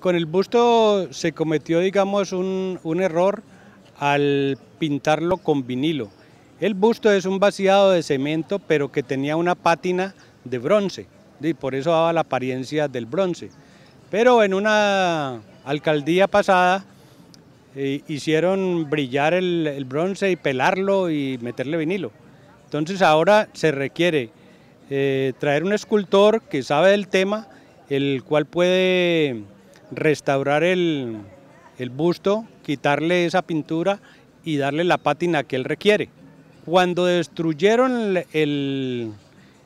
Con el busto se cometió, digamos, un, error al pintarlo con vinilo. El busto es un vaciado de cemento, pero que tenía una pátina de bronce, y por eso daba la apariencia del bronce. Pero en una alcaldía pasada eh, hicieron brillar el, bronce y pelarlo y meterle vinilo. Entonces ahora se requiere eh, traer un escultor que sabe del tema, el cual puede restaurar el, busto, quitarle esa pintura y darle la pátina que él requiere. Cuando destruyeron el,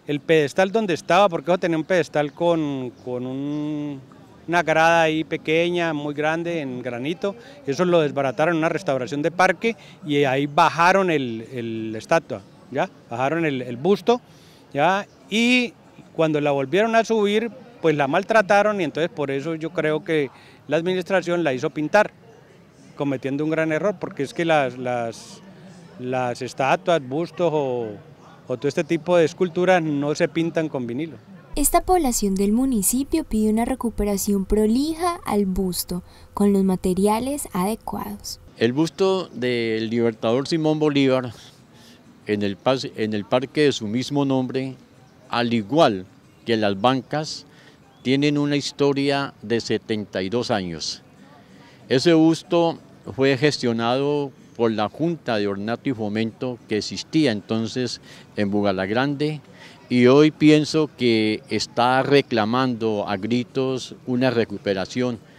el, pedestal donde estaba, porque tenía un pedestal con, con una grada ahí pequeña, muy grande, en granito, eso lo desbarataron en una restauración de parque y ahí bajaron el, estatua, ¿ya? bajaron el, busto, ¿ya? y cuando la volvieron a subir, pues la maltrataron y entonces por eso yo creo que la administración la hizo pintar, cometiendo un gran error, porque es que las, las, las estatuas, bustos o, todo este tipo de esculturas no se pintan con vinilo. Esta población del municipio pide una recuperación prolija al busto, con los materiales adecuados. El busto del libertador Simón Bolívar en el, en el parque de su mismo nombre, al igual que las bancas, tienen una historia de 72 años. Ese busto fue gestionado por la Junta de Ornato y Fomento que existía entonces en Bugalagrande y hoy pienso que está reclamando a gritos una recuperación